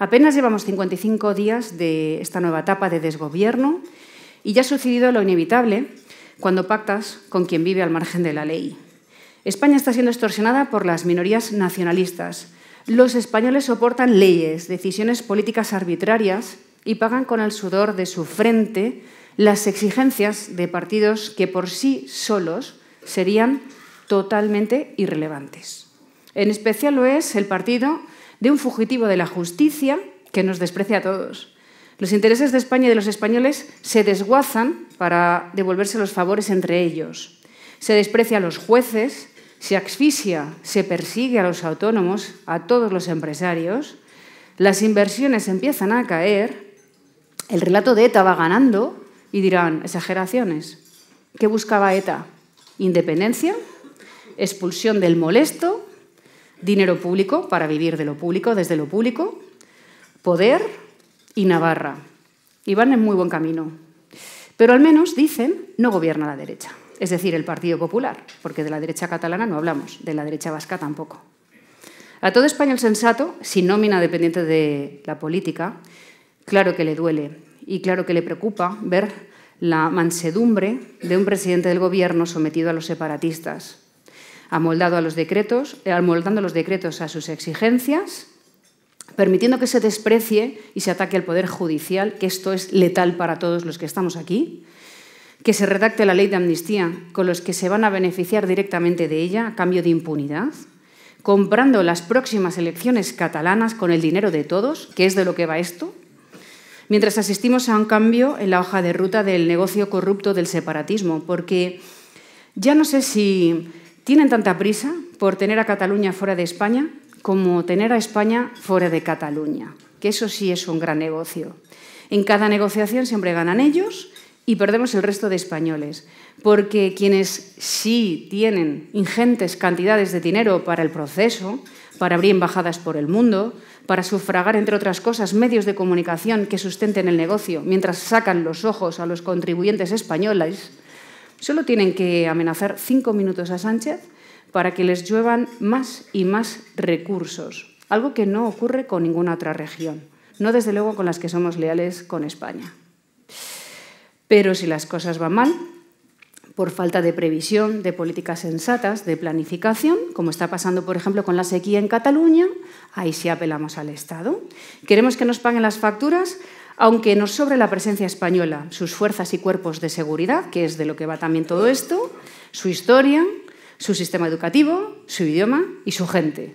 Apenas llevamos 55 días de esta nueva etapa de desgobierno y ya ha sucedido lo inevitable cuando pactas con quien vive al margen de la ley. España está siendo extorsionada por las minorías nacionalistas. Los españoles soportan leyes, decisiones políticas arbitrarias y pagan con el sudor de su frente las exigencias de partidos que por sí solos serían totalmente irrelevantes. En especial lo es el partido de un fugitivo de la justicia que nos desprecia a todos. Los intereses de España y de los españoles se desguazan para devolverse los favores entre ellos. Se desprecia a los jueces, se asfixia, se persigue a los autónomos, a todos los empresarios, las inversiones empiezan a caer, el relato de ETA va ganando y dirán, exageraciones. ¿Qué buscaba ETA? Independencia, expulsión del molesto dinero público para vivir de lo público, desde lo público, poder y Navarra. Y van en muy buen camino. Pero al menos, dicen, no gobierna la derecha, es decir, el Partido Popular, porque de la derecha catalana no hablamos, de la derecha vasca tampoco. A todo español sensato, sin nómina dependiente de la política, claro que le duele y claro que le preocupa ver la mansedumbre de un presidente del gobierno sometido a los separatistas, a los decretos, eh, amoldando los decretos a sus exigencias, permitiendo que se desprecie y se ataque al Poder Judicial, que esto es letal para todos los que estamos aquí, que se redacte la ley de amnistía con los que se van a beneficiar directamente de ella a cambio de impunidad, comprando las próximas elecciones catalanas con el dinero de todos, que es de lo que va esto, mientras asistimos a un cambio en la hoja de ruta del negocio corrupto del separatismo, porque ya no sé si tienen tanta prisa por tener a Cataluña fuera de España como tener a España fuera de Cataluña, que eso sí es un gran negocio. En cada negociación siempre ganan ellos y perdemos el resto de españoles, porque quienes sí tienen ingentes cantidades de dinero para el proceso, para abrir embajadas por el mundo, para sufragar, entre otras cosas, medios de comunicación que sustenten el negocio, mientras sacan los ojos a los contribuyentes españoles, Solo tienen que amenazar cinco minutos a Sánchez para que les lluevan más y más recursos, algo que no ocurre con ninguna otra región, no desde luego con las que somos leales con España. Pero si las cosas van mal, por falta de previsión, de políticas sensatas, de planificación, como está pasando, por ejemplo, con la sequía en Cataluña, ahí sí apelamos al Estado. ¿Queremos que nos paguen las facturas? aunque nos sobre la presencia española, sus fuerzas y cuerpos de seguridad, que es de lo que va también todo esto, su historia, su sistema educativo, su idioma y su gente.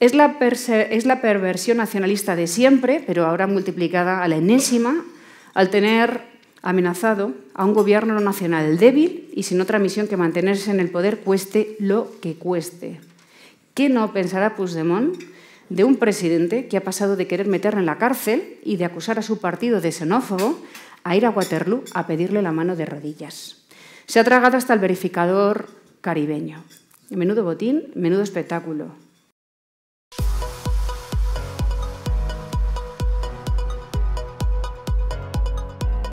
Es la, perversión nacionalista de siempre, pero ahora multiplicada a la enésima, al tener amenazado a un gobierno nacional débil y sin otra misión que mantenerse en el poder cueste lo que cueste. ¿Qué no pensará Puigdemont de un presidente que ha pasado de querer meter en la cárcel y de acusar a su partido de xenófobo a ir a Waterloo a pedirle la mano de rodillas. Se ha tragado hasta el verificador caribeño. Menudo botín, menudo espectáculo.